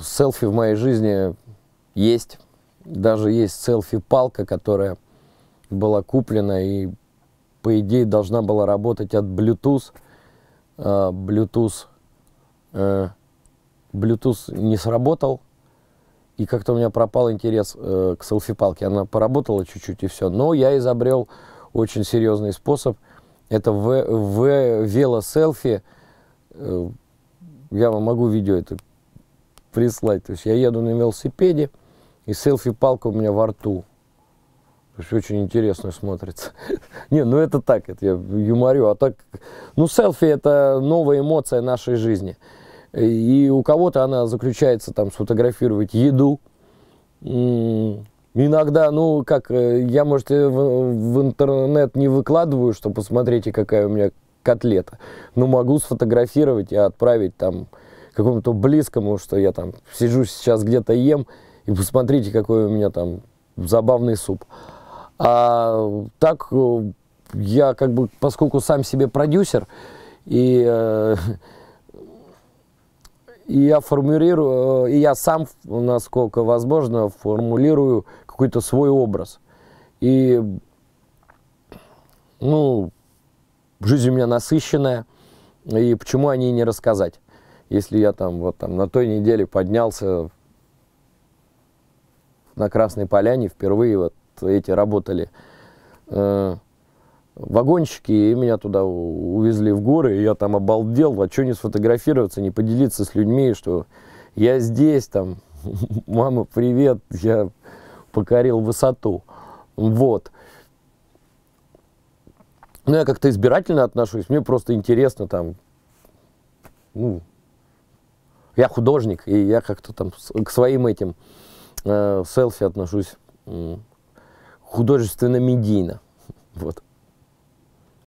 Селфи в моей жизни есть. Даже есть селфи-палка, которая была куплена и, по идее, должна была работать от Bluetooth. А, Bluetooth, э, Bluetooth не сработал. И как-то у меня пропал интерес э, к селфи-палке. Она поработала чуть-чуть и все. Но я изобрел очень серьезный способ. Это в, в велоселфи. Э, я вам могу видео это прислать. То есть я еду на велосипеде, и селфи-палка у меня во рту. То есть очень интересно смотрится. Не, ну это так, это я юморю. А так, ну селфи это новая эмоция нашей жизни. И у кого-то она заключается там сфотографировать еду. Иногда, ну как, э, я, может, э, в, интернет не выкладываю, что посмотрите, какая у меня котлета. Но могу сфотографировать и отправить там какому-то близкому, что я там сижу сейчас где-то ем, и посмотрите, какой у меня там забавный суп. А так э, я как бы, поскольку сам себе продюсер, и, э, и я формулирую, э, и я сам, насколько возможно, формулирую какой-то свой образ. И, ну, жизнь у меня насыщенная, и почему о ней не рассказать? Если я там вот там на той неделе поднялся на Красной Поляне, впервые вот эти работали э, вагонщики, и меня туда увезли в горы, и я там обалдел, а что не сфотографироваться, не поделиться с людьми, что я здесь, там, мама, привет, я покорил высоту. Вот. Ну, я как-то избирательно отношусь, мне просто интересно там, ну, я художник, и я как-то там к своим этим э, селфи отношусь э, художественно-медийно. Вот.